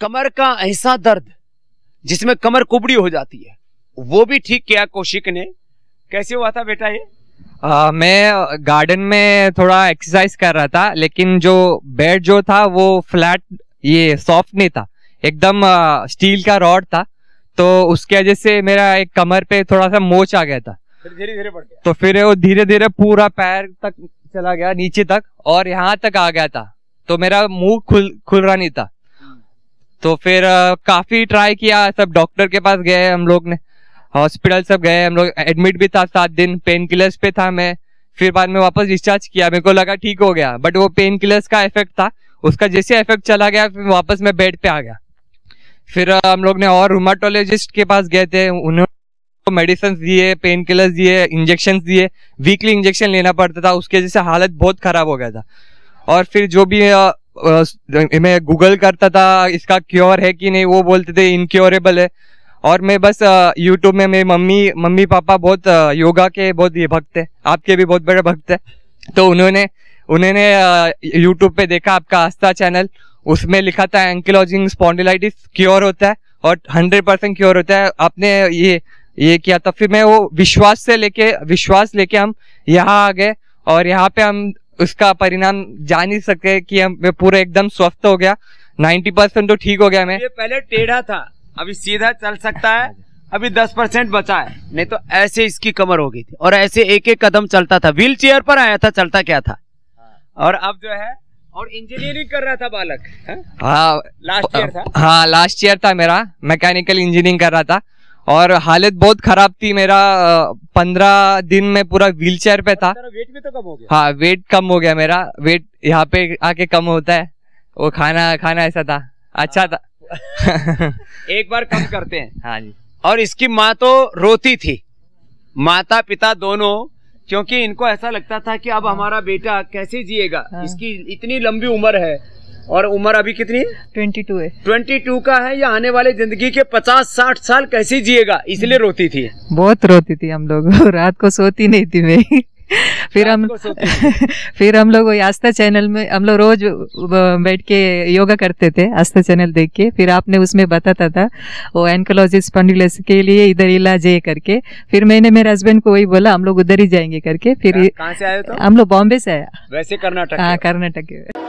कमर का ऐसा दर्द जिसमें कमर कुबड़ी हो जाती है वो भी ठीक किया कौशिक ने कैसे हुआ था बेटा ये आ, मैं गार्डन में थोड़ा एक्सरसाइज कर रहा था लेकिन जो बेड जो था वो फ्लैट ये सॉफ्ट नहीं था एकदम स्टील का रॉड था तो उसकी वजह से मेरा एक कमर पे थोड़ा सा मोच आ गया था धीरे धीरे बढ़ गया तो फिर वो धीरे धीरे पूरा पैर तक चला गया नीचे तक और यहाँ तक आ गया था तो मेरा मुंह खुल खुल रहा नहीं था तो फिर काफ़ी ट्राई किया सब डॉक्टर के पास गए हम लोग ने हॉस्पिटल सब गए हम लोग एडमिट भी था सात दिन पेन किलर्स पे था मैं फिर बाद में वापस डिस्चार्ज किया मेरे को लगा ठीक हो गया बट वो पेन किलर्स का इफेक्ट था उसका जैसे इफेक्ट चला गया फिर वापस मैं बेड पे आ गया फिर हम लोग ने और रूमाटोलॉजिस्ट के पास गए थे उन्होंने मेडिसिन दिए पेन किलर्स दिए इंजेक्शन दिए वीकली इंजेक्शन लेना पड़ता था उसके जैसे हालत बहुत ख़राब हो गया था और फिर जो भी मैं गूगल करता था इसका क्योर है कि नहीं वो बोलते थे इनक्योरेबल है और मैं बस यूट्यूब में मेरी मम्मी मम्मी पापा बहुत योगा के बहुत ये भक्त है आपके भी बहुत बड़े भक्त है तो उन्होंने उन्होंने यूट्यूब पे देखा आपका आस्था चैनल उसमें लिखा था एंकिलोजिंग स्पॉन्डिलाइटिस क्योर होता है और हंड्रेड परसेंट क्योर होता है आपने ये ये किया था तो फिर मैं वो विश्वास से लेके विश्वास लेके हम यहाँ आ गए और यहाँ पे हम उसका परिणाम जान ही सके कि हम मैं पूरा एकदम स्वस्थ हो गया 90 परसेंट तो ठीक हो गया मैं ये पहले टेढ़ा था अभी सीधा चल सकता है अभी 10 परसेंट बचा है नहीं तो ऐसे इसकी कमर हो गई थी और ऐसे एक एक कदम चलता था व्हील चेयर पर आया था चलता क्या था हाँ। और अब जो है और इंजीनियरिंग कर रहा था बालक हाँ लास्ट हाँ। ईयर था हाँ लास्ट ईयर था मेरा मैकेनिकल इंजीनियरिंग कर रहा था और हालत बहुत खराब थी मेरा पंद्रह दिन में पूरा व्हील चेयर पे था वेट भी तो कम हो गया हाँ वेट कम हो गया मेरा वेट यहाँ पे आके कम होता है वो खाना खाना ऐसा था अच्छा था एक बार कम करते हैं हाँ जी और इसकी माँ तो रोती थी माता पिता दोनों क्योंकि इनको ऐसा लगता था कि अब हमारा बेटा कैसे जिएगा हाँ। इसकी इतनी लंबी उम्र है और उम्र अभी कितनी है ट्वेंटी टू है ट्वेंटी टू का है या आने वाले जिंदगी के पचास साठ साल कैसे जिएगा इसलिए हम्म। रोती थी बहुत रोती थी हम लोग रात को सोती नहीं थी मैं फिर हम फिर हम लोग आस्था चैनल में हम लोग रोज बैठ के योगा करते थे आस्था चैनल देख के फिर आपने उसमें बताता था वो एनकोलॉजिस्ट पंडुलस के लिए इधर इलाज है करके फिर मैंने मेरे हस्बैंड को वही बोला हम लोग उधर ही जाएंगे करके फिर कहाँ से आए तो? हम लोग बॉम्बे से आया वैसे कर्नाटक हाँ कर्नाटक के